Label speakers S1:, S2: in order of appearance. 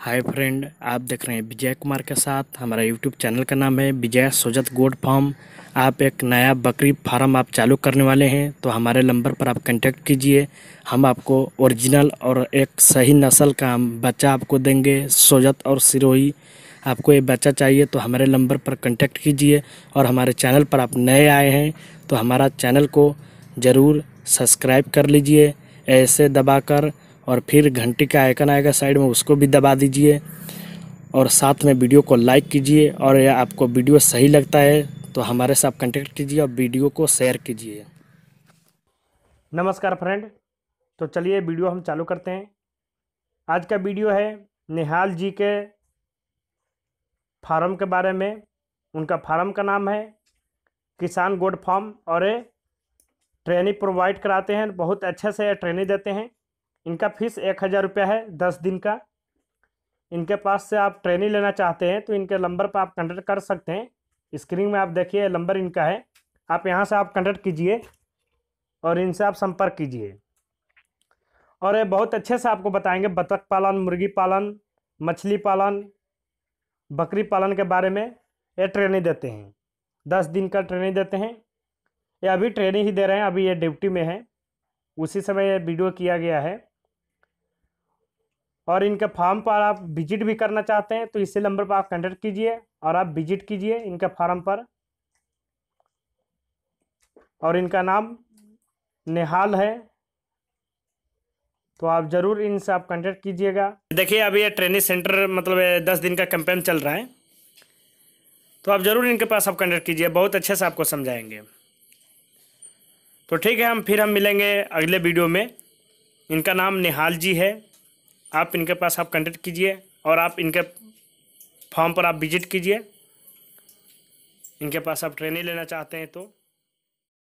S1: hi friend आप देख रहे हैं विजय कुमार के साथ हमारा यूट्यूब चैनल का नाम है विजय सोजत गोड फार्म आप एक नया बकरी फार्म आप चालू करने वाले हैं तो हमारे नंबर पर आप कांटेक्ट कीजिए हम आपको ओरिजिनल और एक सही नस्ल का बच्चा आपको देंगे सोजत और सिरोही आपको ये बच्चा चाहिए तो हमारे नंबर पर कंटेक्ट कीजिए और हमारे चैनल पर आप नए आए हैं तो हमारा चैनल को ज़रूर सब्सक्राइब कर लीजिए ऐसे दबाकर और फिर घंटी का आइकन आएगा साइड में उसको भी दबा दीजिए और साथ में वीडियो को लाइक कीजिए और आपको वीडियो सही लगता है तो हमारे साथ कंटेक्ट कीजिए और वीडियो को शेयर कीजिए
S2: नमस्कार फ्रेंड तो चलिए वीडियो हम चालू करते हैं आज का वीडियो है निहाल जी के फार्म के बारे में उनका फार्म का नाम है किसान गोड फार्म और ट्रेनिंग प्रोवाइड कराते हैं बहुत अच्छे से ट्रेनिंग देते हैं इनका फीस एक हज़ार रुपया है दस दिन का इनके पास से आप ट्रेनिंग लेना चाहते हैं तो इनके नंबर पर आप कंटेक्ट कर सकते हैं स्क्रीन में आप देखिए नंबर इनका है आप यहाँ से आप कंटेक्ट कीजिए और इनसे आप संपर्क कीजिए और ये बहुत अच्छे से आपको बताएंगे बतख पालन मुर्गी पालन मछली पालन बकरी पालन के बारे में ये ट्रेनिंग देते हैं दस दिन का ट्रेनिंग देते हैं ये अभी ट्रेनिंग ही दे रहे हैं अभी ये ड्यूटी में है उसी समय ये वीडियो किया गया है और इनके फार्म पर आप विजिट भी करना चाहते हैं तो इसी नंबर पर आप कंटेक्ट कीजिए और आप विजिट कीजिए इनके फार्म पर और इनका नाम निहाल है तो आप ज़रूर इनसे आप कंटेक्ट कीजिएगा देखिए अभी ये ट्रेनिंग सेंटर मतलब दस दिन का कैंपेन चल रहा है तो आप ज़रूर इनके पास आप कंटेक्ट कीजिए बहुत अच्छे से आपको समझाएंगे तो ठीक है हम फिर हम मिलेंगे अगले वीडियो में इनका नाम निहाल जी है आप इनके पास आप कंटेक्ट कीजिए और आप इनके फॉर्म पर आप विजिट कीजिए इनके पास आप ट्रेनिंग लेना चाहते हैं तो